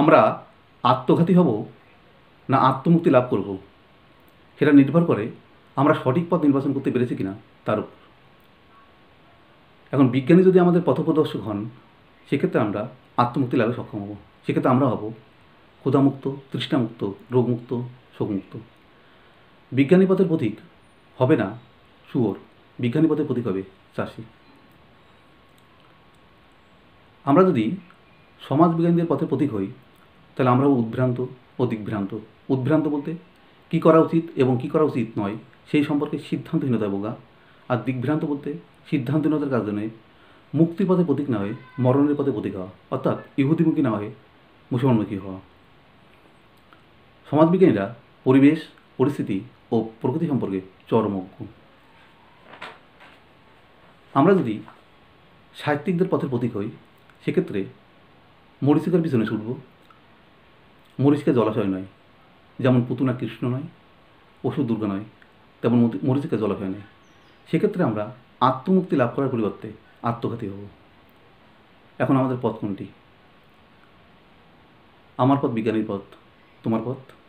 আমরা আত্মঘাতী হব না আত্মমুক্তি লাভ করব সেটা নির্ভর করে আমরা সঠিক পথ নির্বাচন করতে পেরেছি কিনা তার উপর এখন বিজ্ঞানী যদি আমাদের পথপ্রদর্শক হন সেক্ষেত্রে আমরা আত্মমুক্তি লাভে সক্ষম হব সেক্ষেত্রে আমরা হব ক্ষুধামুক্ত তৃষ্ণামুক্ত রোগমুক্ত শোকমুক্ত বিজ্ঞানী পথের প্রতীক হবে না শুয়োর বিজ্ঞানী পথের প্রতীক হবে চাষি আমরা যদি সমাজবিজ্ঞানীদের পথে প্রতীক হই তাহলে আমরাও উদ্ভ্রান্ত ও দিগ্ভ্রান্ত উদ্ভ্রান্ত বলতে কি করা উচিত এবং কি করা উচিত নয় সেই সম্পর্কে সিদ্ধান্তহীনতা ভোগা আর দিগ্ভ্রান্ত বলতে সিদ্ধান্তহীনতার কারণে মুক্তির পথে প্রতীক না হয়ে মরণের পথে প্রতীক হওয়া অর্থাৎ ইহুদিমুখী না হয়ে মুসলমানমুখী হওয়া সমাজবিজ্ঞানীরা পরিবেশ পরিস্থিতি ও প্রকৃতি সম্পর্কে চরমজ্ঞ আমরা যদি সাহিত্যিকদের পথের প্রতীক হই সেক্ষেত্রে মরিচিকার পিছনে ছুটব মরিচিকা জলাশয় নয় যেমন পুতুনা কৃষ্ণ নয় অসুর দুর্গা নয় তেমন মরিচিকা জলাশয় নয় সেক্ষেত্রে আমরা আত্মমুক্তি লাভ করার পরিবর্তে আত্মঘাতী হব এখন আমাদের পথ কোনটি আমার পথ বিজ্ঞানীর পথ তোমার পথ